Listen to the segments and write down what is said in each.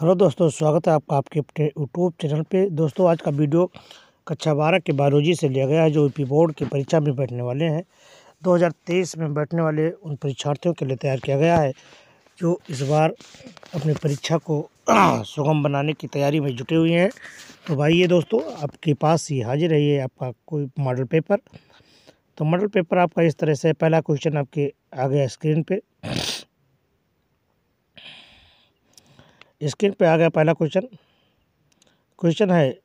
hello दोस्तों स्वागत है आपका आपके अपने यूट्यूब चैनल पे दोस्तों आज का वीडियो कक्षा बारह के बायोलॉजी से लिया गया है जो यूपी बोर्ड की परीक्षा में बैठने वाले हैं 2023 में बैठने वाले उन परीक्षार्थियों के लिए तैयार किया गया है जो इस बार अपनी परीक्षा को सुगम बनाने की तैयारी में जुटे हुए हैं तो भाई ये दोस्तों आपके पास ही हाजिर रही है आपका कोई मॉडल पेपर तो मॉडल पेपर आपका इस तरह से पहला क्वेश्चन आपके आ गया स्क्रीन पर स्क्रीन पे आ गया पहला क्वेश्चन क्वेश्चन है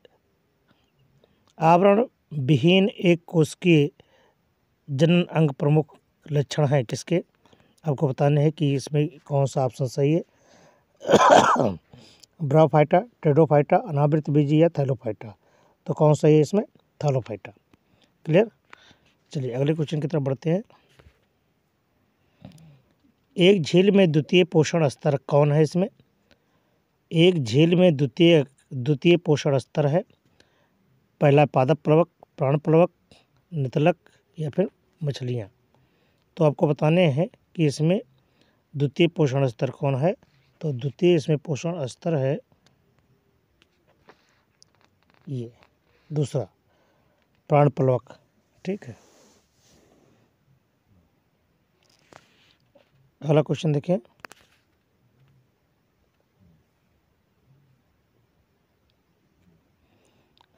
आवरण विहीन एक के जनन अंग प्रमुख लक्षण हैं किसके आपको बताने हैं कि इसमें कौन सा ऑप्शन सही है ब्राफाइटा टेडोफाइटा अनावृत बीजी या थैलोफाइटा तो कौन सा है इसमें थैलोफाइटा क्लियर चलिए अगले क्वेश्चन की तरफ बढ़ते हैं एक झील में द्वितीय पोषण स्तर कौन है इसमें एक झील में द्वितीय द्वितीय पोषण स्तर है पहला पादप प्लवक प्राण प्लवक नितलक या फिर मछलियाँ तो आपको बताने हैं कि इसमें द्वितीय पोषण स्तर कौन है तो द्वितीय इसमें पोषण स्तर है ये दूसरा प्राण प्लवक ठीक है अगला क्वेश्चन देखें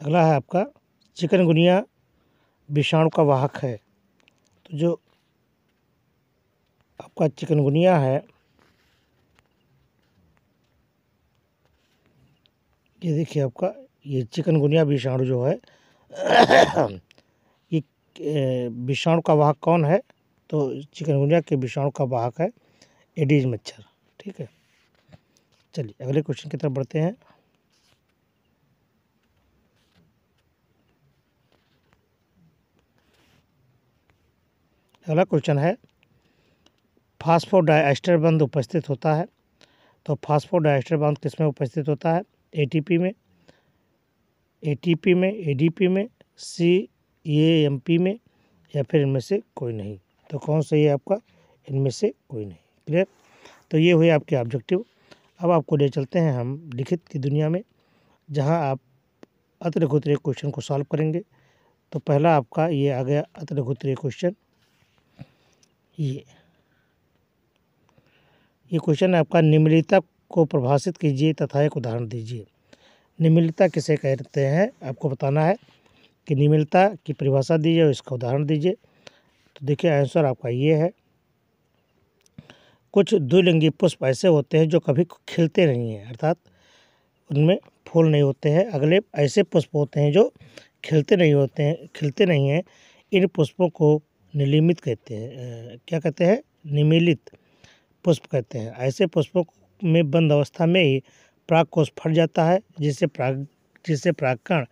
अगला है आपका चिकनगुनिया विषाणु का वाहक है तो जो आपका चिकनगुनिया है ये देखिए आपका ये चिकनगुनिया विषाणु जो है ये विषाणु का वाहक कौन है तो चिकनगुनिया के विषाणु का वाहक है एडीज मच्छर ठीक है चलिए अगले क्वेश्चन की तरफ बढ़ते हैं अगला क्वेश्चन है फास्फोडाइस्टर बंद उपस्थित होता है तो फास्फोडाइस्टर बंद किस में उपस्थित होता है एटीपी में एटीपी में एडीपी में सी एएमपी में या फिर इनमें से कोई नहीं तो कौन सा ये आपका इनमें से कोई नहीं क्लियर तो ये हुए आपके ऑब्जेक्टिव अब आपको ले चलते हैं हम लिखित की दुनिया में जहाँ आप अत्र क्वेश्चन को सॉल्व करेंगे तो पहला आपका ये आ गया अत्र क्वेश्चन ये ये क्वेश्चन है आपका निम्नलिता को परिभाषित कीजिए तथा एक उदाहरण दीजिए निम्नलिता किसे कहते हैं आपको बताना है कि निम्नलिखित की परिभाषा दीजिए और इसका उदाहरण दीजिए तो देखिए आंसर आपका ये है कुछ द्विलिंगी पुष्प ऐसे होते हैं जो कभी खिलते नहीं हैं अर्थात उनमें फूल नहीं होते हैं अगले ऐसे पुष्प होते हैं जो खिलते नहीं होते हैं खिलते नहीं हैं इन पुष्पों को निलिमित कहते हैं क्या कहते हैं निमिलित पुष्प कहते हैं ऐसे पुष्पों में बंद अवस्था में ही प्राग कोष फट जाता है जिससे प्राग जिससे प्रागकण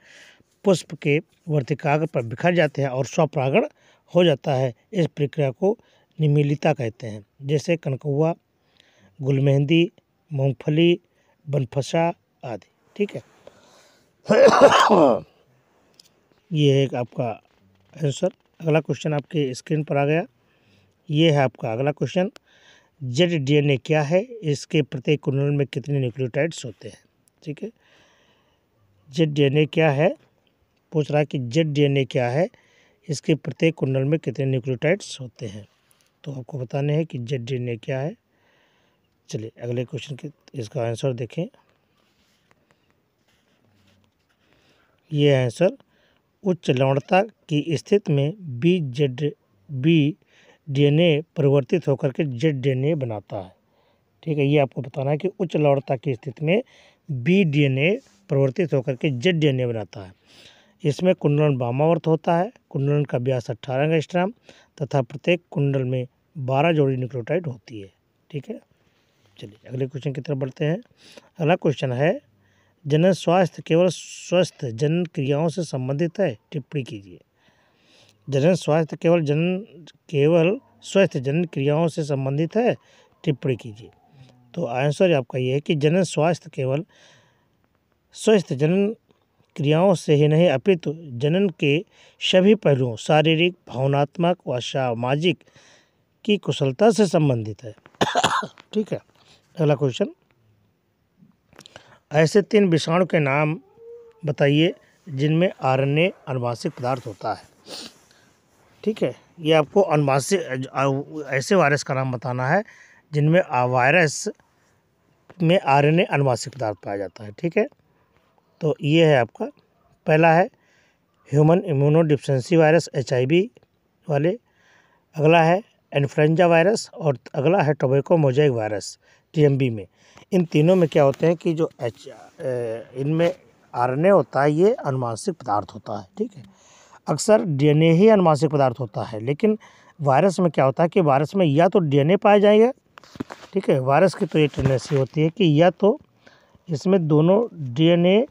पुष्प के वर्तिकाग्र पर बिखर जाते हैं और स्वप्रागण हो जाता है इस प्रक्रिया को निमिलिता कहते हैं जैसे गुल गुलमेहंदी मूँगफली बनफसा आदि ठीक है ये है आपका आंसर अगला क्वेश्चन आपके स्क्रीन पर आ गया ये है आपका अगला क्वेश्चन जेड डीएनए क्या है इसके प्रत्येक कुंडल में कितने न्यूक्लियोटाइड्स होते हैं ठीक है जेड डीएनए क्या है पूछ रहा है कि जेड डीएनए क्या है इसके प्रत्येक कुंडल में कितने न्यूक्लियोटाइड्स होते हैं तो आपको बताने हैं कि जेड डीएनए क्या है चलिए अगले क्वेश्चन के इसका आंसर देखें ये आंसर उच्च लवणता की स्थिति में B Z B D N A परिवर्तित होकर के जेड डी एन ए बनाता है ठीक है ये आपको बताना है कि उच्च लवणता की स्थिति में बी डी एन ए परिवर्तित होकर के जेड डी एन ए बनाता है इसमें कुंडलन वामावर्त होता है कुंडलन का व्यास अट्ठारह अंगस्ट्राम तथा प्रत्येक कुंडल में बारह जोड़ी न्यूक्लोटाइड होती है ठीक है चलिए अगले क्वेश्चन की तरफ बढ़ते हैं अगला क्वेश्चन है जनन स्वास्थ्य केवल स्वस्थ जनन क्रियाओं से संबंधित है टिप्पणी कीजिए जनन स्वास्थ्य केवल जनन केवल स्वस्थ जनन क्रियाओं से संबंधित है टिप्पणी कीजिए तो आंसर आपका ये है कि जनन स्वास्थ्य केवल स्वस्थ जनन क्रियाओं से ही नहीं अपितु जनन के सभी पहलुओं शारीरिक भावनात्मक व सामाजिक की कुशलता से संबंधित है ठीक है अगला क्वेश्चन ऐसे तीन विषाणु के नाम बताइए जिनमें आर एन ए अनुवांशिक पदार्थ होता है ठीक है ये आपको अनुवांशिक ऐसे वायरस का नाम बताना है जिनमें वायरस में आर एन ए अनुवांशिक पदार्थ पाया जाता है ठीक है तो ये है आपका पहला है human immunodeficiency virus H वाले अगला है इन्फ्लुएंजा वायरस और अगला है टोबेको मोजाइक वायरस टी में इन तीनों में क्या होते हैं कि जो एच इनमें आर होता है ये अनुमानसिक पदार्थ होता है ठीक है अक्सर डीएनए ही अनुमानसिक पदार्थ होता है लेकिन वायरस में क्या होता है कि वायरस में या तो डीएनए पाया जाएगा ठीक है वायरस की तो ये टेंडेंसी होती है कि या तो इसमें दोनों डीएनए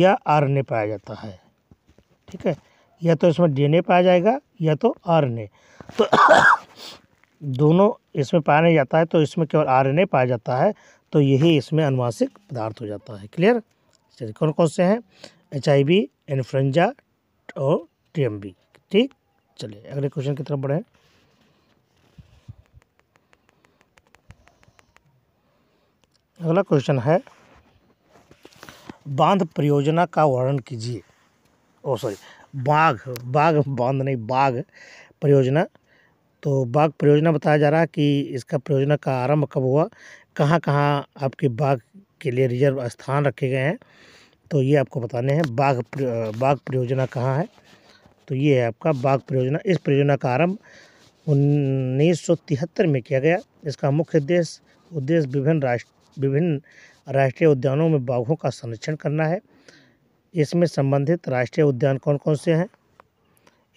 या आरएनए पाया जाता है ठीक है या तो इसमें डीएनए पाया जाएगा या तो आरएनए तो दोनों इसमें पाया नहीं जाता है तो इसमें केवल आरएनए पाया जाता है तो यही इसमें अनुवांशिक पदार्थ हो जाता है क्लियर चलिए कौन कौन से हैं एच आई बी इन्फ्लुएंजा और टी ठीक चलिए अगले क्वेश्चन की तरफ बढ़ें अगला क्वेश्चन है बांध परियोजना का वर्णन कीजिए ओ oh, सॉरी बाघ बाघ बांध नहीं बाघ परियोजना तो बाघ परियोजना बताया जा रहा है कि इसका परियोजना का आरंभ कब हुआ कहाँ कहाँ आपके बाघ के लिए रिजर्व स्थान रखे गए हैं तो ये आपको बताने हैं बाघ बाघ परियोजना कहाँ है तो ये है आपका बाघ परियोजना इस परियोजना का आरंभ उन्नीस में किया गया इसका मुख्य उद्देश्य उद्देश्य विभिन्न राष्ट्र विभिन्न राष्ट्रीय उद्यानों में बाघों का संरक्षण करना है इसमें संबंधित राष्ट्रीय उद्यान कौन कौन से हैं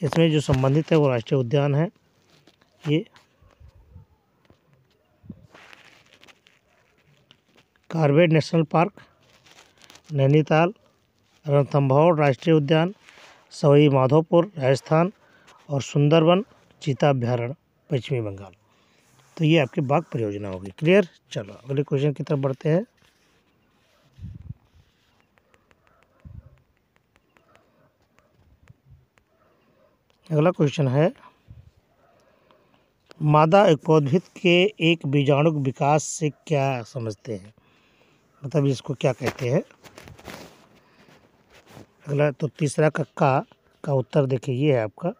इसमें जो संबंधित है वो राष्ट्रीय उद्यान है ये Corbett national park Nainital Ranthambore राष्ट्रीय उद्यान सवई माधोपुर राजस्थान और सुंदरवन चीताभ्यारण्य पश्चिमी बंगाल तो ये आपकी बाघ परियोजना होगी क्लियर चलो अगले क्वेश्चन की तरफ बढ़ते हैं अगला क्वेश्चन है मादा एकोद्भिद के एक बीजाणु विकास से क्या समझते हैं मतलब इसको क्या कहते हैं अगला तो तीसरा कक्का का उत्तर देखिए ये है आपका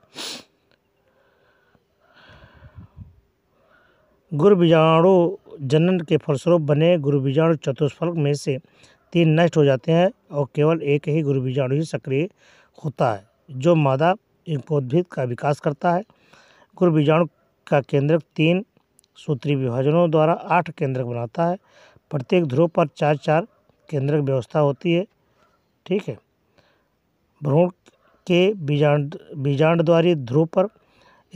गुरु बीजाणु जनन के फलस्वरूप बने गुरु बीजाणु चतुष्फलक में से तीन नष्ट हो जाते हैं और केवल एक ही गुरु बीजाणु ही सक्रिय होता है जो मादा इंकोद्भिद का विकास करता है गुरु बीजाणु का केंद्रक तीन सूत्री विभाजनों द्वारा आठ केंद्रक बनाता है प्रत्येक ध्रुव पर चार चार केंद्रक व्यवस्था होती है ठीक है भ्रूण के बीजांड द्वारी ध्रुव पर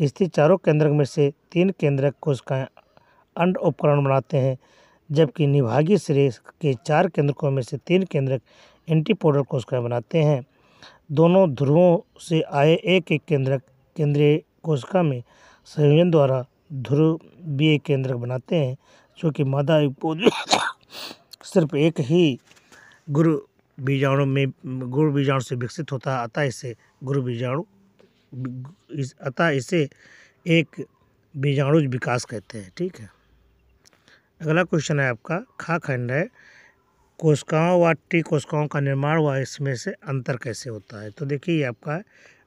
स्थित चारों केंद्रक में से तीन केंद्रक कोशिकाएं अंड उपकरण बनाते हैं जबकि निभागी श्रेय के चार केंद्रकों में से तीन केंद्रक एंटीपोडर कोशिकाएँ बनाते हैं दोनों ध्रुवों से आए एक एक केंद्रक केंद्रीय कोशिका में संयोजन द्वारा ध्रुवीय केंद्रक बनाते हैं जो कि मादा युग्पोज सिर्फ एक ही गुरु बीजाणु में गुरु बीजाणु से विकसित होता है अतः इसे गुरु बीजाणु इस अतः इसे एक बीजाणु विकास कहते हैं ठीक है अगला क्वेश्चन है आपका खा खंड है कोशिकाओं व टी कोशिकाओं का निर्माण व इसमें से अंतर कैसे होता है तो देखिए ये आपका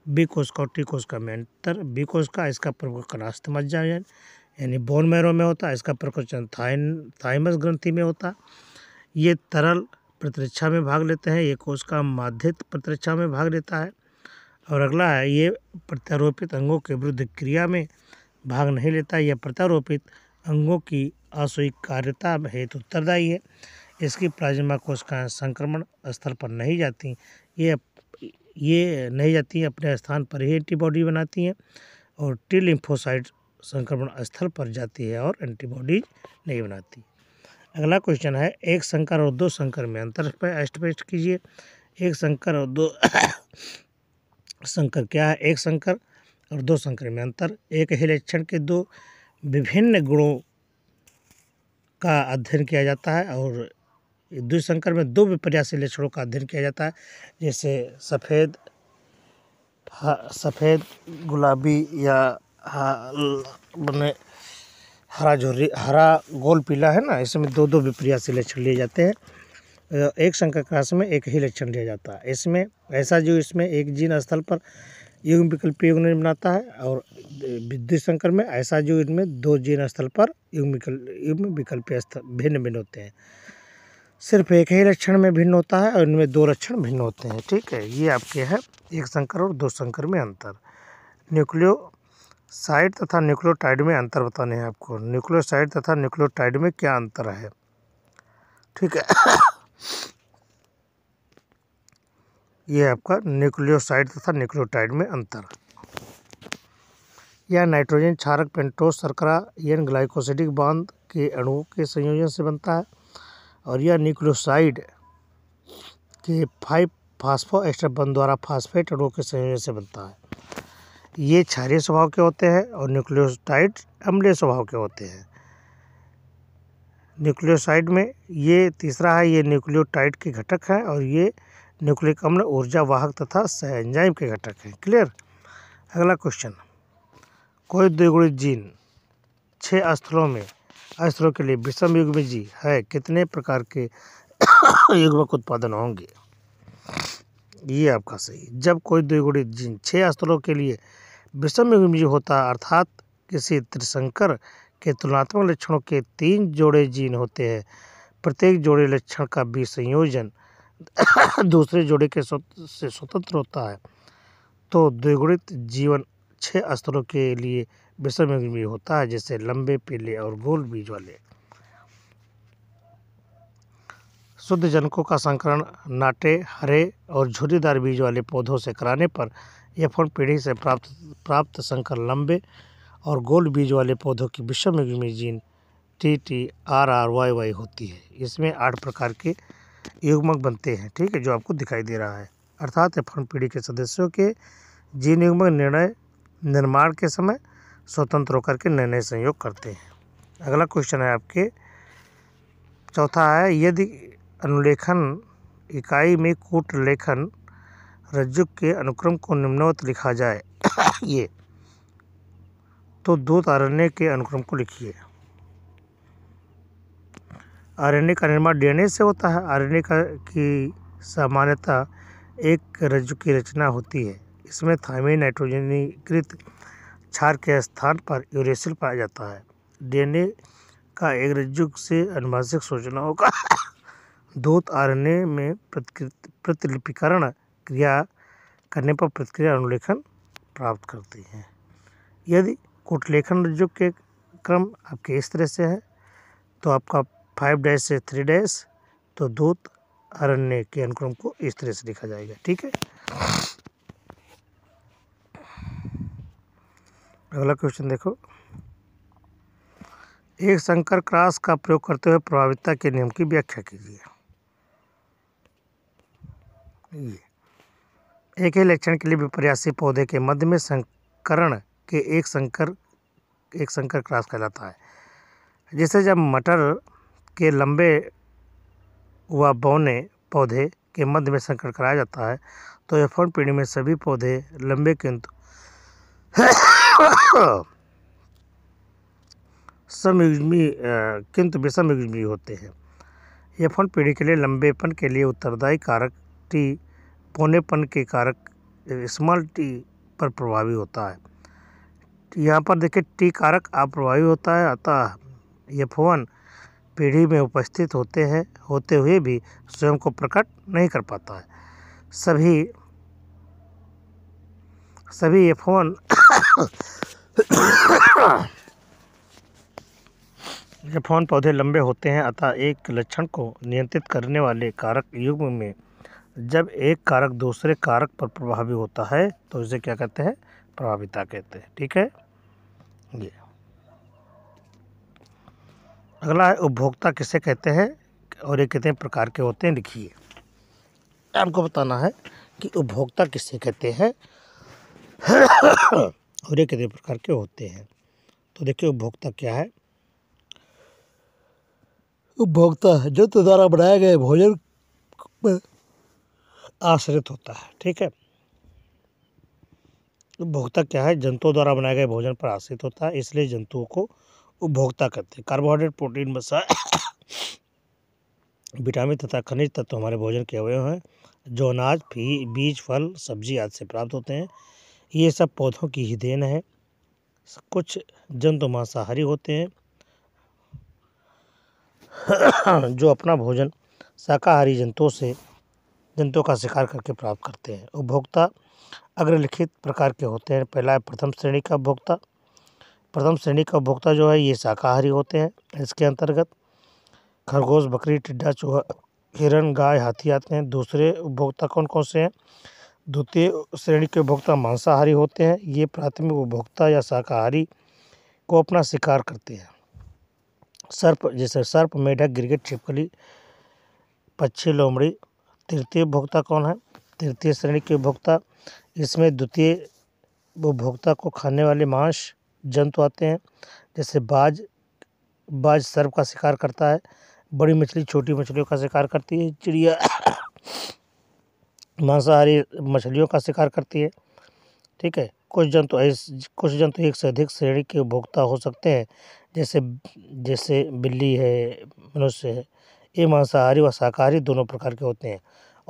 बी कोस का और टी कोस का में अंतर बी कोस का इसका कनास्थ मज्जा यानी बोन मैरो में होता है इसका प्रकोचन थाइन थाइमस ग्रंथि में होता ये तरल प्रतिरक्षा में भाग लेते हैं ये कोश का माध्यत प्रतिरक्षा में भाग लेता है और अगला है ये प्रत्यारोपित अंगों के विरुद्ध क्रिया में भाग नहीं लेता यह प्रत्यारोपित अंगों की अस्वीकार्यता हेतु उत्तरदायी है इसकी प्लाज्मा कोशिकाएं संक्रमण स्थल पर नहीं जाती ये ये नहीं जाती हैं अपने स्थान पर ही एंटीबॉडी बनाती हैं और टी लिम्फोसाइट संक्रमण स्थल पर जाती है और एंटीबॉडीज नहीं बनाती अगला क्वेश्चन है एक संकर और दो संकर में अंतर पर स्पष्ट कीजिए एक संकर और दो संकर क्या है एक संकर और दो संकर में अंतर एक ही लक्षण के दो विभिन्न गुणों का अध्ययन किया जाता है और द्विशंकर में दो विपर्यासी लक्षणों का अध्ययन किया जाता है जैसे सफ़ेद सफ़ेद गुलाबी या मैंने हरा झोरी हरा गोल पीला है ना इसमें दो दो विपर्यासी लक्षण लिए जाते हैं एक क्रास में एक ही लक्षण लिया जाता है इसमें ऐसा जो इसमें एक जीन स्थल पर युग विकल्प युग नहीं बनाता है और विद्युत संकर में ऐसा जो इनमें दो जीन स्थल पर युग विकल्प युग विकल्प भिन्न भिन्न होते हैं सिर्फ एक ही लक्षण में भिन्न होता है और इनमें दो लक्षण भिन्न होते हैं ठीक है ये आपके है एक संकर और दो संकर में अंतर न्यूक्लियोसाइड तथा न्यूक्लियोटाइड में अंतर बताने हैं आपको न्यूक्लियोसाइड तथा न्यूक्लियोटाइड में क्या अंतर है ठीक है ये आपका न्यूक्लियोसाइड तथा न्यूक्लियोटाइड में अंतर यह नाइट्रोजन क्षारक पेंटोस सरकरा एन ग्लाइकोसिडिक बांध के अणुओं के संयोजन से बनता है और यह न्यूक्लियोसाइड के फाइव फास्फो एक्स्ट्रा बंद द्वारा फास्फेट अणु के संयोजन से बनता है ये क्षारिय स्वभाव के होते हैं और न्यूक्लियोसाइड अम्लीय स्वभाव के होते हैं न्यूक्लियोसाइड में ये तीसरा है ये न्यूक्लियोटाइड के घटक है और ये न्यूक्लिक अम्ल ऊर्जा वाहक तथा एंजाइम के घटक हैं क्लियर अगला क्वेश्चन कोई द्विगुणित जीन छः स्थलों में अस्त्रों के लिए विषम युग में जी है कितने प्रकार के युग्मक उत्पादन होंगे ये आपका सही जब कोई द्विगुणित जीन छः स्तरों के लिए विषम युग में जी होता है अर्थात किसी त्रिशंकर के तुलनात्मक लक्षणों के तीन जोड़े जीन होते हैं प्रत्येक जोड़े लक्षण का भी संयोजन दूसरे जोड़े के से स्वतंत्र होता है तो द्विगुणित जीवन छः स्तरों के लिए विषम में होता है जैसे लंबे पीले और गोल बीज वाले शुद्ध जनकों का संकरण नाटे हरे और झुरीदार बीज वाले पौधों से कराने पर यह फल पीढ़ी से प्राप्त प्राप्त संकर लंबे और गोल बीज वाले पौधों की विषम में gene T T R R Y Y होती है इसमें आठ प्रकार के युग्मक बनते हैं ठीक है जो आपको दिखाई दे रहा है अर्थात फन पीढ़ी के सदस्यों के जीन युग्मक निर्णय निर्माण के समय स्वतंत्र होकर के नए नए संयोग करते हैं अगला क्वेश्चन है आपके चौथा है यदि अनुलेखन इकाई में कूट लेखन रज्जु के अनुक्रम को निम्नवत लिखा जाए ये तो दो तारण्य के अनुक्रम को लिखिए आरण्य का निर्माण डीएनए से होता है आरण्य का की सामान्यता एक रज्जु की रचना होती है इसमें थायमिन नाइट्रोजनीकृत क्षार के स्थान पर यूरेसिल पाया जाता है डीएनए का एक रज्जु से अनुवांशिक सूचनाओं का दूत आरएनए में प्रतिलिपिकरण क्रिया करने पर प्रतिक्रिया अनुलेखन प्राप्त करती हैं यदि कुटलेखन रज्जु के क्रम आपके इस तरह से है तो आपका फाइव डैश से थ्री डैश तो दूत आरण्य के अनुक्रम को इस तरह से लिखा जाएगा ठीक है अगला क्वेश्चन देखो एक संकर क्रास का प्रयोग करते हुए प्रभाविता के नियम की व्याख्या कीजिए ये एक ही लक्षण के लिए विपर्यासी पौधे के मध्य में संकरण के एक संकर एक संकर क्रास कहलाता है जिसे जब मटर के लंबे व बौने पौधे के मध्य में संकर कराया जाता है तो एफ पीढ़ी में सभी पौधे लंबे किंतु समयुग्मी किंतु विषमयुग्मी होते हैं यह फल पीढ़ी के लिए लंबेपन के लिए उत्तरदायी कारक टी पौनेपन के कारक स्मॉल टी पर प्रभावी होता है यहाँ पर देखिए टी कारक अप्रभावी होता है अतः ये फोन पीढ़ी में उपस्थित होते हैं होते हुए भी स्वयं को प्रकट नहीं कर पाता है सभी सभी ये फोन फ़ोन पौधे लंबे होते हैं अतः एक लक्षण को नियंत्रित करने वाले कारक युग्म में जब एक कारक दूसरे कारक पर प्रभावी होता है तो इसे क्या कहते हैं प्रभाविता कहते हैं ठीक है ये अगला है उपभोक्ता किसे कहते हैं और ये कितने प्रकार के होते हैं लिखिए आपको बताना है कि उपभोक्ता किसे कहते हैं और ये कितने प्रकार के होते हैं तो देखिए उपभोक्ता क्या है उपभोक्ता जो तो द्वारा बनाए गए भोजन में आश्रित होता है ठीक है उपभोक्ता क्या है जंतुओं द्वारा बनाए गए भोजन पर आश्रित होता है इसलिए जंतुओं को उपभोक्ता करते हैं कार्बोहाइड्रेट प्रोटीन मसा विटामिन तथा खनिज तत्व हमारे भोजन के अवयव हैं जो अनाज फी बीज फल सब्जी आदि से प्राप्त होते हैं ये सब पौधों की ही देन है कुछ जंतु मांसाहारी होते हैं जो अपना भोजन शाकाहारी जंतुओं से जंतुओं का शिकार करके प्राप्त करते हैं उपभोक्ता अग्रलिखित प्रकार के होते हैं पहला है प्रथम श्रेणी का उपभोक्ता प्रथम श्रेणी का उपभोक्ता जो है ये शाकाहारी होते हैं इसके अंतर्गत खरगोश बकरी टिड्डा चूहा हिरण गाय हाथी आते हैं दूसरे उपभोक्ता कौन कौन से हैं द्वितीय श्रेणी के उपभोक्ता मांसाहारी होते हैं ये प्राथमिक उपभोक्ता या शाकाहारी को अपना शिकार करते हैं सर्प जैसे सर्प मेढक गिरगिट छिपकली पक्षी लोमड़ी तृतीय उपभोक्ता कौन है तृतीय श्रेणी के उपभोक्ता इसमें द्वितीय उपभोक्ता को खाने वाले मांस जंतु आते हैं जैसे बाज बाज सर्प का शिकार करता है बड़ी मछली छोटी मछलियों का शिकार करती है चिड़िया मांसाहारी मछलियों का शिकार करती है ठीक है कुछ जंतु ऐसे कुछ जंतु एक से अधिक श्रेणी के उपभोक्ता हो सकते हैं जैसे जैसे बिल्ली है मनुष्य है ये मांसाहारी व शाकाहारी दोनों प्रकार के होते हैं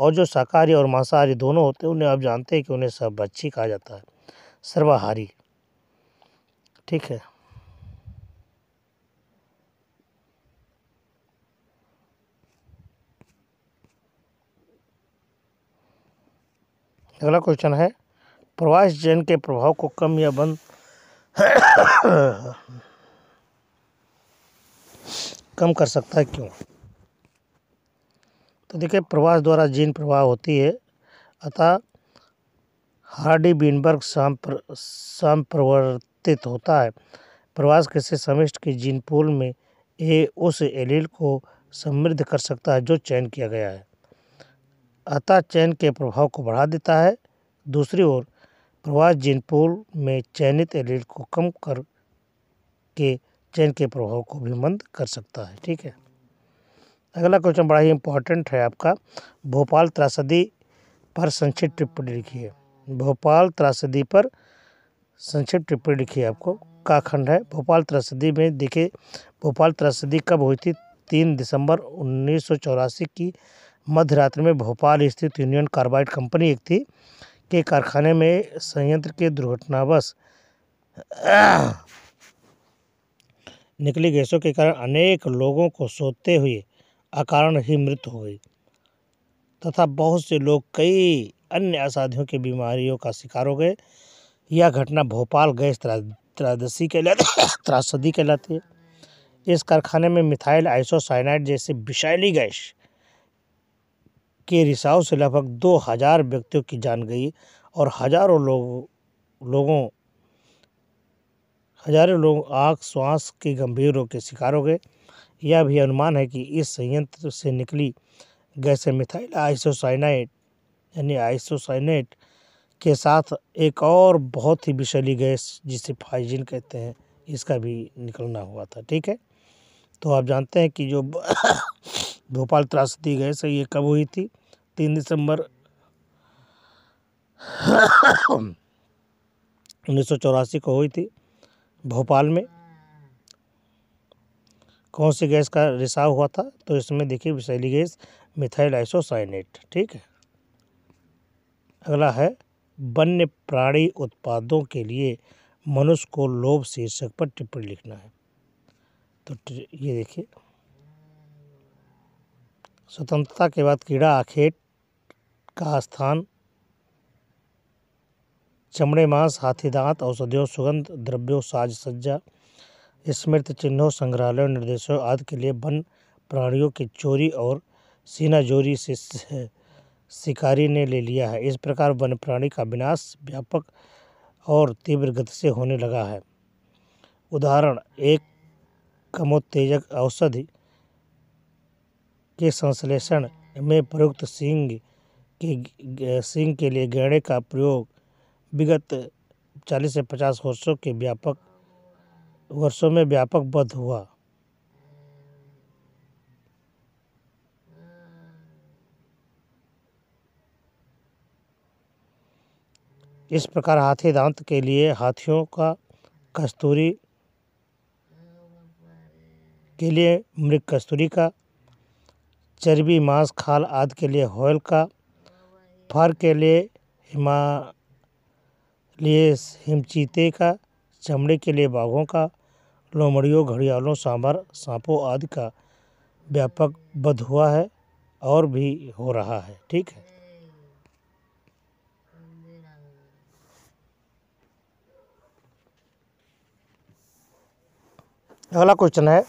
और जो शाकाहारी और मांसाहारी दोनों होते हैं उन्हें आप जानते हैं कि उन्हें अच्छी कहा जाता है सर्वाहारी ठीक है अगला क्वेश्चन है प्रवास जैन के प्रभाव को कम या बंद कम कर सकता है क्यों तो देखिए प्रवास द्वारा जीन प्रवाह होती है अतः हार्डी बीनबर्ग संप्रवर्तित होता है प्रवास किसी समिष्ट के जीन पूल में ए उस एलील को समृद्ध कर सकता है जो चयन किया गया है अतः चयन के प्रभाव को बढ़ा देता है दूसरी ओर प्रवास जीन पूल में चयनित एलिड को कम कर के चयन के प्रभाव को भी मंद कर सकता है ठीक है अगला क्वेश्चन बड़ा ही इम्पोर्टेंट है आपका भोपाल त्रासदी पर संक्षिप्त टिप्पणी लिखिए भोपाल त्रासदी पर संक्षिप्त टिप्पणी लिखिए आपको का खंड है भोपाल त्रासदी में देखिए भोपाल त्रासदी कब हुई थी तीन दिसंबर उन्नीस की मध्य रात्रि में भोपाल स्थित यूनियन कार्बाइड कंपनी एक थी के कारखाने में संयंत्र के दुर्घटनावश निकली गैसों के कारण अनेक लोगों को सोते हुए अकारण ही मृत्यु हो गई तथा बहुत से लोग कई अन्य असाधियों की बीमारियों का शिकार हो गए यह घटना भोपाल गैस त्रादशी कहलाती त्रासदी कहलाती है इस कारखाने में मिथाइल आइसोसाइनाइड जैसे विषैली गैस के रिसाव से लगभग दो हज़ार व्यक्तियों की जान गई और हज़ारों लोग लोगों हज़ारों लोग आग श्वास के गंभीर रोग के शिकार हो गए यह भी अनुमान है कि इस संयंत्र से निकली गैस मिथाइल आइसोसाइनाइट यानी आइसोसाइनाइट के साथ एक और बहुत ही विषैली गैस जिसे फाइजिन कहते हैं इसका भी निकलना हुआ था ठीक है तो आप जानते हैं कि जो भोपाल त्रासदी गए से ये कब हुई थी तीन दिसंबर उन्नीस को हुई थी भोपाल में कौन सी गैस का रिसाव हुआ था तो इसमें देखिए विशैली गैस मिथाइल आइसोसाइनेट ठीक है अगला है वन्य प्राणी उत्पादों के लिए मनुष्य को लोभ शीर्षक पर टिप्पणी लिखना है तो ये देखिए स्वतंत्रता के बाद कीड़ा आखेट का स्थान चमड़े मांस हाथी दांत औषधियों सुगंध द्रव्यों साज सज्जा स्मृति चिन्हों संग्रहालयों निर्देशों आदि के लिए वन प्राणियों की चोरी और सीना चोरी से शिकारी ने ले लिया है इस प्रकार वन प्राणी का विनाश व्यापक और तीव्र गति से होने लगा है उदाहरण एक कमोत्तेजक औषधि के संश्लेषण में प्रयुक्त सिंह के सिंह के लिए गहरे का प्रयोग विगत 40 से 50 वर्षों के व्यापक वर्षों में व्यापक बद्ध हुआ इस प्रकार हाथी दांत के लिए हाथियों का कस्तूरी के लिए मृग कस्तूरी का चर्बी मांस खाल आदि के लिए होल का फर के लिए हिमा लिए हिमचीते का चमड़े के लिए बाघों का लोमड़ियों घड़ियालों सांभर सांपों आदि का व्यापक बध हुआ है और भी हो रहा है ठीक है अगला क्वेश्चन है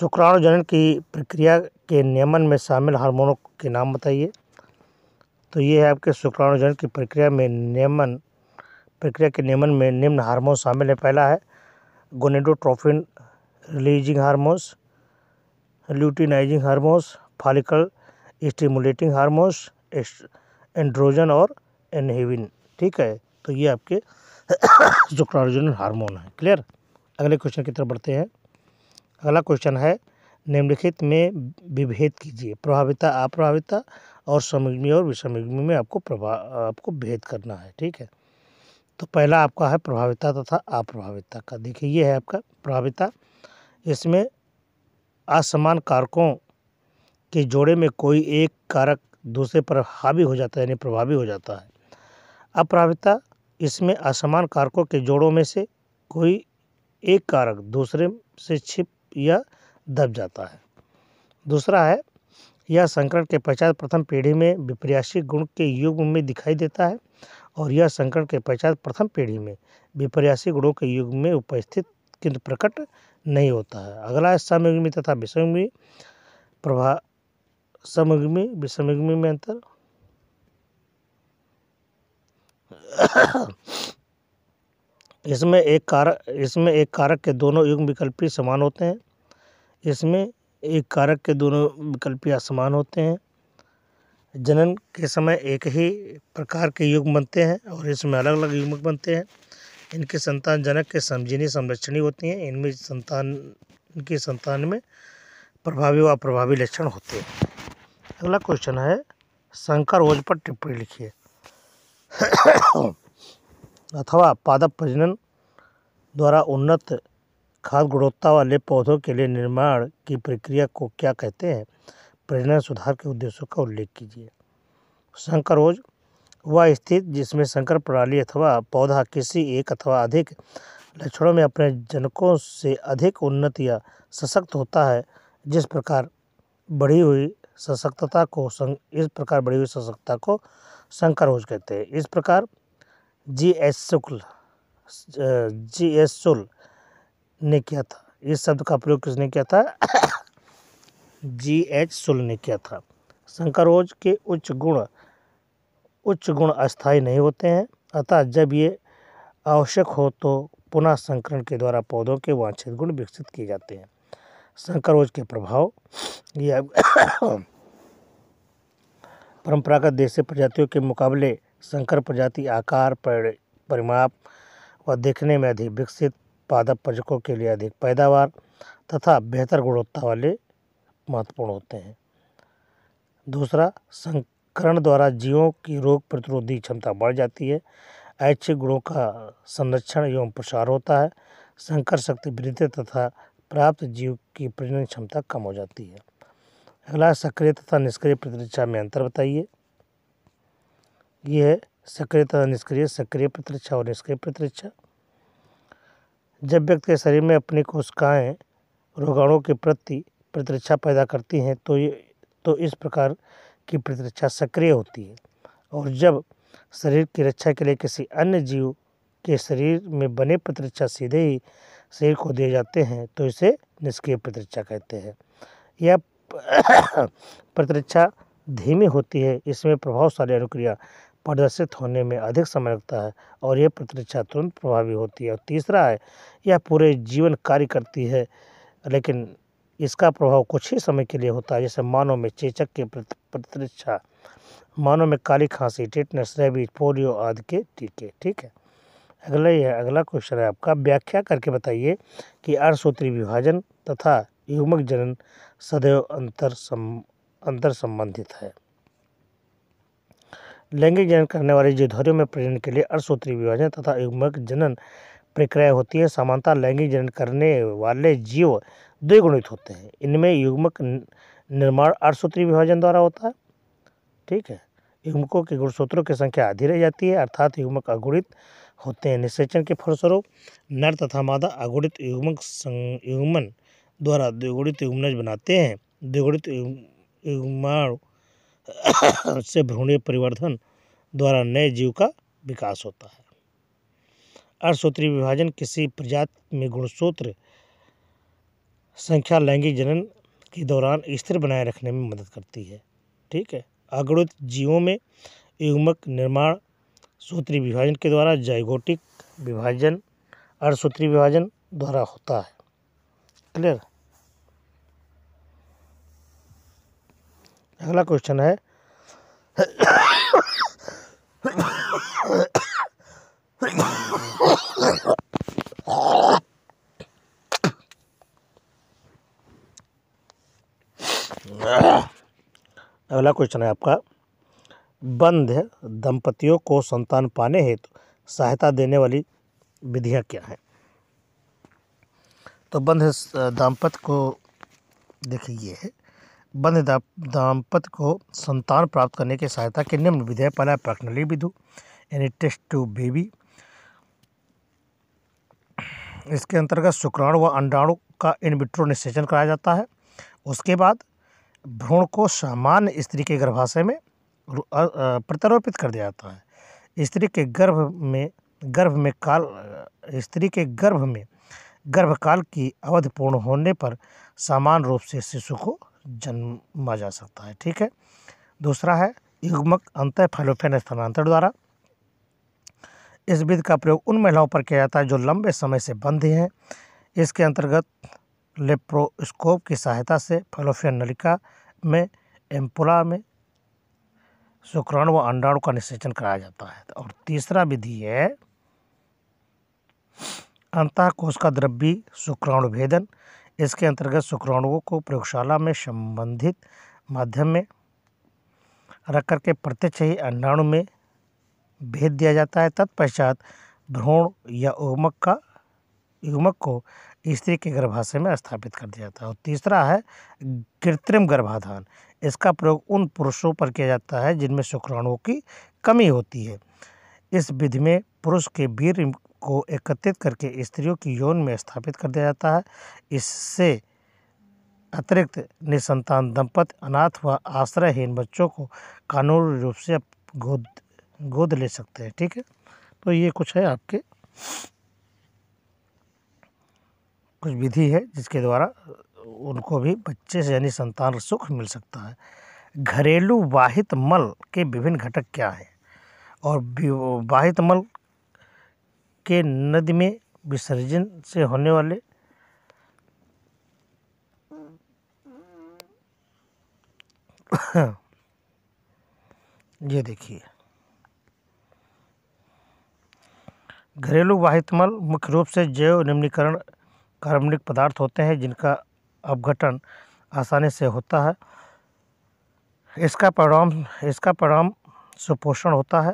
शुक्राणुजनन की प्रक्रिया के नियमन में शामिल हार्मोनों के नाम बताइए तो ये है आपके शुक्राणुजन की प्रक्रिया में नियमन प्रक्रिया के नियमन में निम्न हार्मोन शामिल है पहला है gonadotrophin releasing hormones luteinizing hormones follicle stimulating hormones androgen और एनहेविन ठीक है तो ये आपके शुक्राणुजन हार्मोन है क्लियर अगले क्वेश्चन की तरफ बढ़ते हैं अगला क्वेश्चन है निम्नलिखित में विभेद कीजिए प्रभाविता अप्रभाविता और समिग्मी और विषमयुग्मी में आपको प्रभाव आपको भेद करना है ठीक है तो पहला आपका है प्रभाविता तथा अप्रभाविता का देखिए ये है आपका प्रभाविता इसमें असमान कारकों के जोड़े में कोई एक कारक दूसरे पर हावी हो जाता है यानी प्रभावी हो जाता है अप्रभाविता इसमें असमान कारकों के जोड़ों में से कोई एक कारक दूसरे से छिप या दब जाता है दूसरा है यह संकरण के पश्चात प्रथम पीढ़ी में विपर्यासी गुण के युग में दिखाई देता है और यह संकरण के पश्चात प्रथम पीढ़ी में विपर्यासी गुणों के युग में उपस्थित किंतु प्रकट नहीं होता है अगला है समयुग्मी तथा विषयुग्मी प्रभा समयुग्मी विषमयुग्मी में अंतर इसमें एक कारक इसमें एक कारक के दोनों युग्म विकल्पी समान होते हैं इसमें एक कारक के दोनों विकल्पीय समान होते हैं जनन के समय एक ही प्रकार के युग्म बनते हैं और इसमें अलग अलग युग बनते हैं इनके संतान जनक के समझनी संरक्षणी होती हैं इनमें संतान इनकी संतान में प्रभावी व अप्रभावी लक्षण होते हैं अगला क्वेश्चन है शंकर ओज पर टिप्पणी लिखिए अथवा पादप प्रजनन द्वारा उन्नत खाद गुणवत्ता वाले पौधों के लिए निर्माण की प्रक्रिया को क्या कहते हैं प्रजनन सुधार के उद्देश्यों का उल्लेख कीजिए रोज वह स्थित जिसमें संकर प्रणाली अथवा पौधा किसी एक अथवा अधिक लक्षणों में अपने जनकों से अधिक उन्नत या सशक्त होता है जिस प्रकार बढ़ी हुई सशक्तता को सं इस प्रकार बढ़ी हुई सशक्तता को संकरोज कहते हैं इस प्रकार जी एस शुक्ल जी एस शुल्क ने किया था इस शब्द का प्रयोग किसने किया था जी एच सुल ने किया था शंकरोज के उच्च गुण उच्च गुण अस्थायी नहीं होते हैं अतः जब ये आवश्यक हो तो पुनः संकरण के द्वारा पौधों के वांछित गुण विकसित किए जाते हैं संकरोज के प्रभाव या परंपरागत देशी प्रजातियों के मुकाबले संकर प्रजाति आकार परिमाप व देखने में अधिक विकसित पादप पचकों के लिए अधिक पैदावार तथा बेहतर गुणवत्ता वाले महत्वपूर्ण होते हैं दूसरा संकरण द्वारा जीवों की रोग प्रतिरोधी क्षमता बढ़ जाती है ऐच्छिक गुणों का संरक्षण एवं प्रसार होता है संकर शक्ति वृद्धि तथा प्राप्त जीव की प्रजनन क्षमता कम हो जाती है अगला सक्रिय तथा निष्क्रिय प्रतिरक्षा में अंतर बताइए यह है सक्रिय तथा निष्क्रिय सक्रिय प्रतिरक्षा और निष्क्रिय प्रतिरक्षा जब व्यक्ति के शरीर में अपनी कोशिकाएं रोगाणुओं के प्रति प्रतिरक्षा पैदा करती हैं तो ये तो इस प्रकार की प्रतिरक्षा सक्रिय होती है और जब शरीर की रक्षा के लिए किसी अन्य जीव के शरीर में बने प्रतिरक्षा सीधे ही शरीर को दिए जाते हैं तो इसे निष्क्रिय प्रतिरक्षा कहते हैं यह प्रतिरक्षा धीमी होती है इसमें प्रभावशाली अनुक्रिया प्रदर्शित होने में अधिक समय लगता है और यह प्रतिरक्षा तुरंत प्रभावी होती है और तीसरा है यह पूरे जीवन कार्य करती है लेकिन इसका प्रभाव कुछ ही समय के लिए होता है जैसे मानव में चेचक के प्रतिरक्षा मानव में काली खांसी टिटनेस रेबीज पोलियो आदि के टीके ठीक है अगला यह अगला क्वेश्चन है आपका व्याख्या करके बताइए कि अर्धसूत्री विभाजन तथा युग्मक जनन सदैव अंतर सम, अंतर संबंधित है लैंगिक जनन करने वाले जीवधारियों में प्रजनन के लिए अर्धसूत्री विभाजन तथा युग्मक जनन प्रक्रिया होती है समानता लैंगिक जनन करने वाले जीव द्विगुणित होते हैं इनमें युग्मक निर्माण अर्धसूत्री विभाजन द्वारा होता है ठीक है युग्मकों के गुणसूत्रों की संख्या आधी रह जाती है अर्थात युग्मक अगुणित होते हैं निषेचन के फलस्वरूप नर तथा मादा अगुणित युग्मक युग्मन द्वारा द्विगुणित युग्मनज बनाते हैं द्विगुणित युग्माणु से भ्रूणीय परिवर्धन द्वारा नए जीव का विकास होता है अर्धसूत्री विभाजन किसी प्रजाति में गुणसूत्र संख्या लैंगिक जनन के दौरान स्थिर बनाए रखने में मदद करती है ठीक है अगणित जीवों में युग्मक निर्माण सूत्री विभाजन के द्वारा जाइगोटिक विभाजन अर्धसूत्री विभाजन द्वारा होता है क्लियर अगला क्वेश्चन है अगला क्वेश्चन है आपका बंध दंपतियों को संतान पाने हेतु तो सहायता देने वाली विधियां क्या हैं तो बंध दाम्पत्य को देखिए ये है बंद दाम्पत दाम्पत्य को संतान प्राप्त करने की सहायता के निम्न विधेय पर है विधु यानी टेस्ट टू बेबी इसके अंतर्गत शुक्राणु व अंडाणु का इनविट्रो निषेचन कराया जाता है उसके बाद भ्रूण को सामान्य स्त्री के गर्भाशय में प्रत्यारोपित कर दिया जाता है स्त्री के गर्भ में गर्भ में काल स्त्री के गर्भ में गर्भकाल की अवधि पूर्ण होने पर सामान्य रूप से शिशु को जन्मा जा सकता है ठीक है दूसरा है युग्मक अंत फैलोफेन स्थानांतरण द्वारा इस विधि का प्रयोग उन महिलाओं पर किया जाता है जो लंबे समय से बंधी हैं इसके अंतर्गत लेप्रोस्कोप की सहायता से फैलोफेन नलिका में एम्पोला में शुक्राणु व अंडाणु का निषेचन कराया जाता है और तीसरा विधि है अंतः कोश का द्रव्य शुक्राणु भेदन इसके अंतर्गत शुक्राणुओं को प्रयोगशाला में संबंधित माध्यम में रख कर के प्रत्यक्ष ही अंडाणु में भेद दिया जाता है तत्पश्चात भ्रूण या उमक का युग्मक को स्त्री के गर्भाशय में स्थापित कर दिया जाता है और तीसरा है कृत्रिम गर्भाधान इसका प्रयोग उन पुरुषों पर किया जाता है जिनमें शुक्राणुओं की कमी होती है इस विधि में पुरुष के वीर को एकत्रित करके स्त्रियों की यौन में स्थापित कर दिया जाता है इससे अतिरिक्त निसंतान दंपत अनाथ व आश्रयहीन बच्चों को कानूनी रूप से गोद गोद ले सकते हैं ठीक है तो ये कुछ है आपके कुछ विधि है जिसके द्वारा उनको भी बच्चे से यानी संतान सुख मिल सकता है घरेलू वाहित मल के विभिन्न घटक क्या हैं और वाहित मल के नदी में विसर्जन से होने वाले ये देखिए घरेलू वाहितमल मुख्य रूप से जैव निम्नीकरण कार्बनिक पदार्थ होते हैं जिनका अपघटन आसानी से होता है इसका परिणाम इसका परिणाम सुपोषण होता है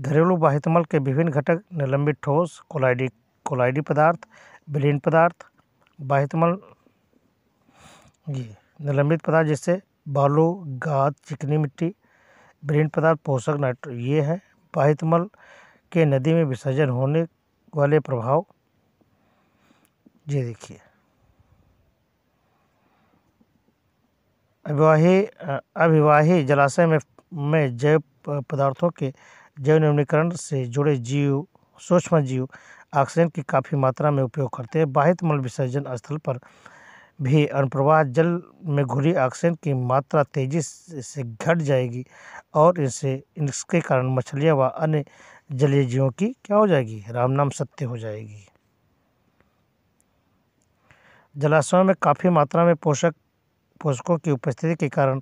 घरेलू बाहितमल के विभिन्न घटक निलंबित ठोस कोलाइडी कोलाइडी पदार्थ विलीन पदार्थ बाहितमल ये निलंबित पदार्थ जैसे बालू गाद चिकनी मिट्टी विलीन पदार्थ पोषक नाइट्रो ये हैं बाहितमल के नदी में विसर्जन होने वाले प्रभाव ये देखिए अविवाही अविवाही जलाशय में में जैव पदार्थों के जैव निम्नीकरण से जुड़े जीव सूक्ष्म जीव ऑक्सीजन की काफ़ी मात्रा में उपयोग करते हैं बाहित मल विसर्जन स्थल पर भी अनुप्रवाह जल में घुरी ऑक्सीजन की मात्रा तेजी से घट जाएगी और इसे इसके कारण मछलियाँ व अन्य जलीय जीवों की क्या हो जाएगी राम नाम सत्य हो जाएगी जलाशयों में काफ़ी मात्रा में पोषक पोषकों की उपस्थिति के कारण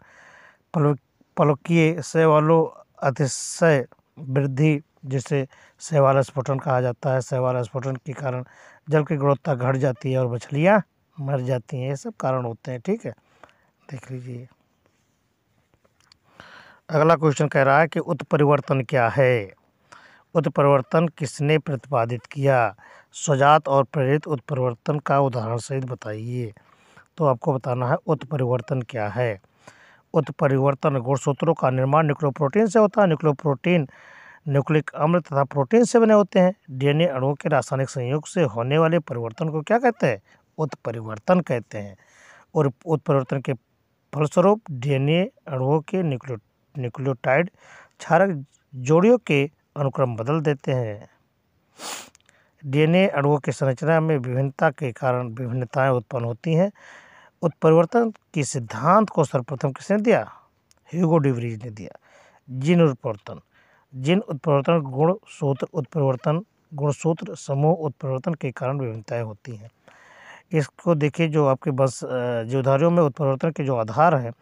पलकीय शैवालों अतिशय वृद्धि जिसे शैवाल स्फोटन कहा जाता है शैवाल स्फोटन के कारण जल की गुणवत्ता घट जाती है और मछलियाँ मर जाती हैं ये सब कारण होते हैं ठीक है देख लीजिए अगला क्वेश्चन कह रहा है कि उत्परिवर्तन क्या है उत्परिवर्तन किसने प्रतिपादित किया स्वजात और प्रेरित उत्परिवर्तन का उदाहरण सहित बताइए तो आपको बताना है उत्परिवर्तन क्या है उत्परिवर्तन गुणसूत्रों का निर्माण न्यूक्लियोप्रोटीन से होता है न्यूक्लियोप्रोटीन न्यूक्लिक अम्ल तथा प्रोटीन से बने होते हैं डीएनए अणुओं के रासायनिक संयोग से होने वाले परिवर्तन को क्या कहते हैं उत्परिवर्तन कहते हैं और उत्परिवर्तन के फलस्वरूप डीएनए अणुओं के न्यूक्लियो न्यूक्लियोटाइड क्षारक जोड़ियों के अनुक्रम बदल देते हैं डीएनए अणुओं की संरचना में विभिन्नता के कारण विभिन्नताएं उत्पन्न होती हैं उत्परिवर्तन के सिद्धांत को सर्वप्रथम किसने दिया ह्यूगो डिवरीज ने दिया जिन उत्परिवर्तन जिन उत्परिवर्तन गुण सूत्र उत्परिवर्तन गुणसूत्र समूह उत्परिवर्तन के कारण विभिन्नताएँ होती हैं इसको देखिए जो आपके बस जीवधारियों में उत्परिवर्तन के जो आधार हैं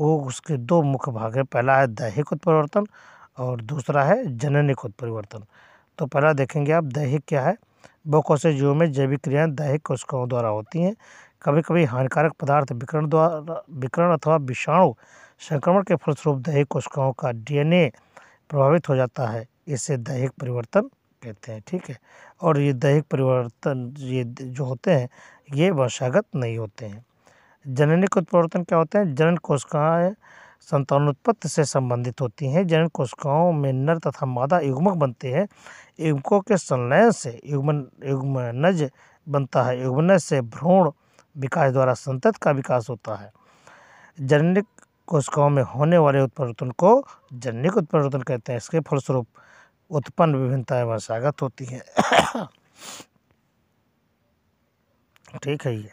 वो उसके दो मुख्य भाग हैं पहला है दैहिक उत्परिवर्तन और दूसरा है जननिक उत्परिवर्तन तो पहला देखेंगे आप दैहिक क्या है बहुकोशिक जीवों में जैविक क्रियाएं दैहिक कोशिकाओं द्वारा होती हैं कभी कभी हानिकारक पदार्थ विकरण द्वारा विकरण अथवा विषाणु संक्रमण के फलस्वरूप दैहिक कोशिकाओं का डीएनए प्रभावित हो जाता है इसे दैहिक परिवर्तन कहते हैं ठीक है और ये दैहिक परिवर्तन ये जो होते हैं ये वर्षागत नहीं होते हैं जननिक उत्परिवर्तन क्या होते हैं जनन कोशिकाएँ संतानोत्पत्ति से संबंधित होती हैं जनन कोशिकाओं में नर तथा मादा युग्मक बनते हैं युगकों के संलयन से युग्मन युग्मनज बनता है युग्मनज से भ्रूण विकास द्वारा संतत का विकास होता है जननिक कोशिकाओं में होने वाले उत्परिवर्तन को जननिक उत्परिवर्तन कहते हैं इसके फलस्वरूप उत्पन्न विभिन्नताएं वर्षागत होती हैं ठीक है ये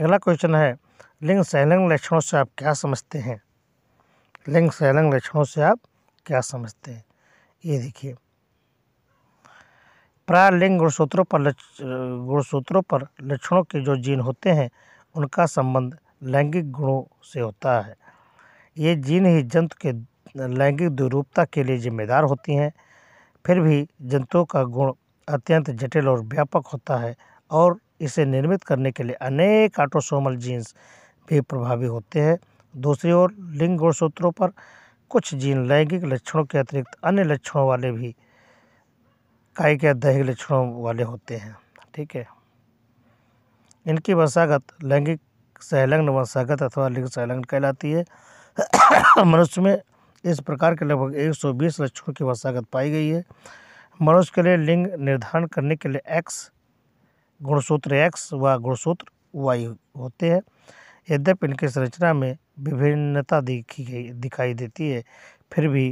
अगला क्वेश्चन है लिंग सैलंग लक्षणों से आप क्या समझते हैं लिंग सैलंग लक्षणों से आप क्या समझते हैं ये देखिए प्राय लिंग गुणसूत्रों पर गुणसूत्रों पर लक्षणों के जो जीन होते हैं उनका संबंध लैंगिक गुणों से होता है ये जीन ही जंतु के लैंगिक दुरूपता के लिए जिम्मेदार होती हैं फिर भी जंतुओं का गुण अत्यंत जटिल और व्यापक होता है और इसे निर्मित करने के लिए अनेक ऑटोसोमल जीन्स भी प्रभावी होते हैं दूसरी ओर लिंग गुणसूत्रों पर कुछ जीन लैंगिक लक्षणों के अतिरिक्त अन्य लक्षणों वाले भी काय के दैहिक लक्षणों वाले होते हैं ठीक है इनकी वसागत लैंगिक संलग्न वसागत अथवा लिंग संलग्न कहलाती है मनुष्य में इस प्रकार के लगभग 120 लक्षणों की वसागत पाई गई है मनुष्य के लिए लिंग निर्धारण करने के लिए एक्स गुणसूत्र एक्स व गुणसूत्र वाई होते हैं यद्यपि इनकी संरचना में विभिन्नता देखी गई दिखाई देती है फिर भी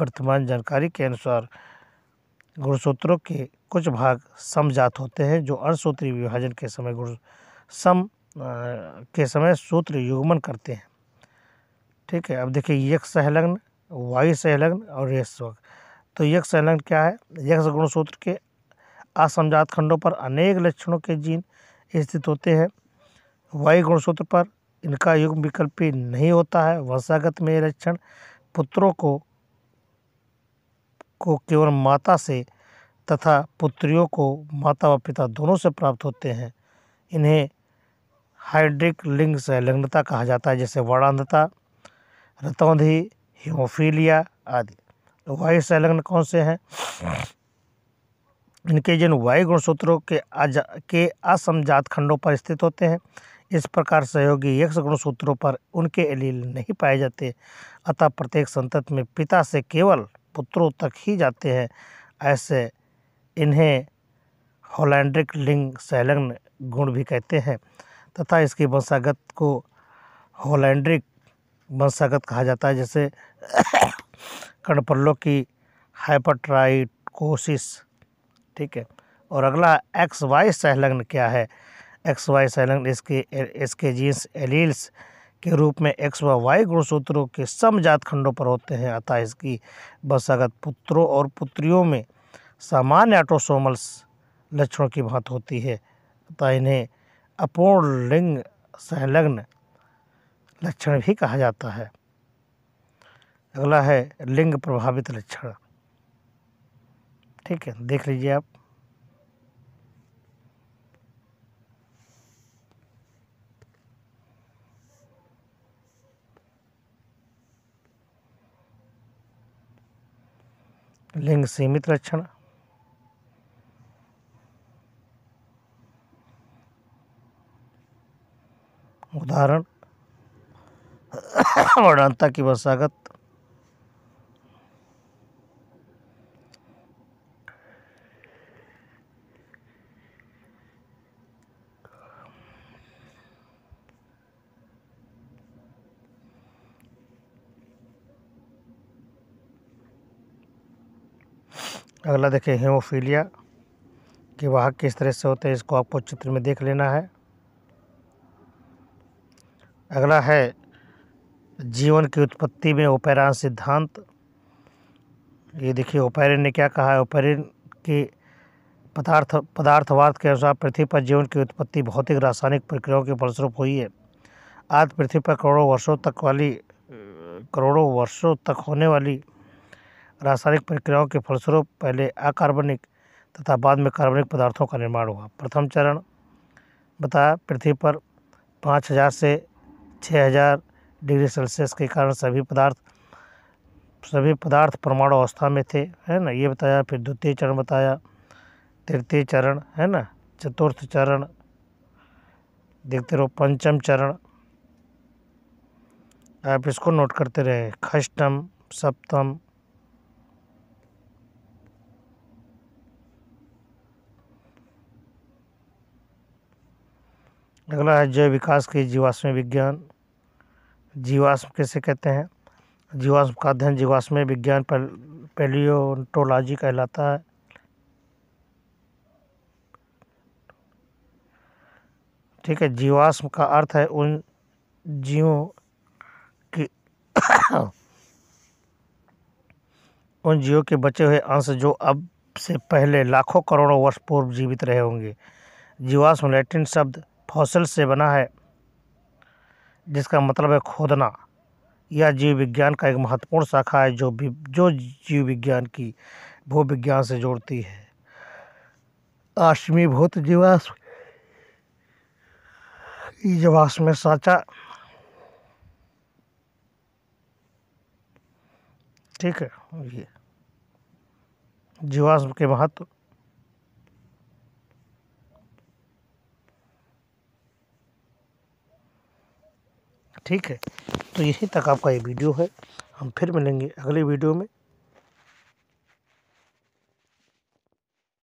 वर्तमान जानकारी के अनुसार गुणसूत्रों के कुछ भाग समजात होते हैं जो अर्धसूत्री विभाजन के समय गुण सम के समय सूत्र युग्मन करते हैं ठीक है अब देखिए यक्ष सहलग्न वायु सहलग्न और यश तो यक्ष संलग्न क्या है यक्ष गुणसूत्र के असमजात खंडों पर अनेक लक्षणों के जीन स्थित होते हैं वायु गुणसूत्र पर इनका युग्म विकल्पी नहीं होता है वर्षागत में ये लक्षण पुत्रों को को केवल माता से तथा पुत्रियों को माता व पिता दोनों से प्राप्त होते हैं इन्हें हाइड्रिक लिंग संलग्नता कहा जाता है जैसे वड़ांधता रतौंधी हिमोफीलिया आदि तो वायु संलग्न कौन से हैं इनके जिन वायु गुणसूत्रों के आजा के असमजात खंडों पर स्थित होते हैं इस प्रकार सहयोगी यक्ष गुणसूत्रों पर उनके एलील नहीं पाए जाते अतः प्रत्येक संतत में पिता से केवल पुत्रों तक ही जाते हैं ऐसे इन्हें होलैंड्रिक लिंग सैलग्न गुण भी कहते हैं तथा इसकी वंशागत को होलैंड्रिक वंशागत कहा जाता है जैसे कर्णपल्लों की हाइपरट्राइकोसिस ठीक है और अगला एक्स वाई सहलग्न क्या है एक्स वाई सहलग्न इसके इसके जीन्स एलील्स के रूप में एक्स व वाई गुणसूत्रों के समजात खंडों पर होते हैं अतः इसकी बसागत पुत्रों और पुत्रियों में सामान्य ऑटोसोमल लक्षणों की बात होती है अतः इन्हें अपूर्ण लिंग संलग्न लक्षण भी कहा जाता है अगला है लिंग प्रभावित लक्षण ठीक है देख लीजिए आप लिंग सीमित लक्षण उदाहरण वर्णांता की वसागत अगला देखें हेमोफीलिया के वाहक किस तरह से होते हैं इसको आपको चित्र में देख लेना है अगला है जीवन की उत्पत्ति में ओपेरान सिद्धांत ये देखिए ओपेरिन ने क्या कहा है ओपेरिन के पदार्थ पदार्थवाद के अनुसार पृथ्वी पर जीवन की उत्पत्ति भौतिक रासायनिक प्रक्रियाओं के फलस्वरूप हुई है आज पृथ्वी पर करोड़ों वर्षों तक वाली करोड़ों वर्षों तक होने वाली रासायनिक प्रक्रियाओं के फलस्वरूप पहले अकार्बनिक तथा बाद में कार्बनिक पदार्थों का निर्माण हुआ प्रथम चरण बताया पृथ्वी पर पाँच हज़ार से छः हज़ार डिग्री सेल्सियस के कारण सभी पदार्थ सभी पदार्थ परमाणु अवस्था में थे है ना ये बताया फिर द्वितीय चरण बताया तृतीय चरण है ना चतुर्थ चरण देखते रहो पंचम चरण आप इसको नोट करते रहे खष्टम सप्तम अगला है जैव विकास की जीवाश्म विज्ञान जीवाश्म कैसे कहते हैं जीवाश्म का अध्ययन जीवाश्म विज्ञान पेलियोटोलॉजी कहलाता है ठीक है जीवाश्म का अर्थ है उन जीवों की उन जीवों के बचे हुए अंश जो अब से पहले लाखों करोड़ों वर्ष पूर्व जीवित रहे होंगे जीवाश्म लैटिन शब्द फॉसिल से बना है जिसका मतलब है खोदना यह जीव विज्ञान का एक महत्वपूर्ण शाखा है जो जो जीव विज्ञान की भू विज्ञान से जोड़ती है आश्मीभूत जीवाश्म जीवाश्म साचा ठीक है ये जीवाश्म के महत्व ठीक है तो यहीं तक आपका ये वीडियो है हम फिर मिलेंगे अगले वीडियो में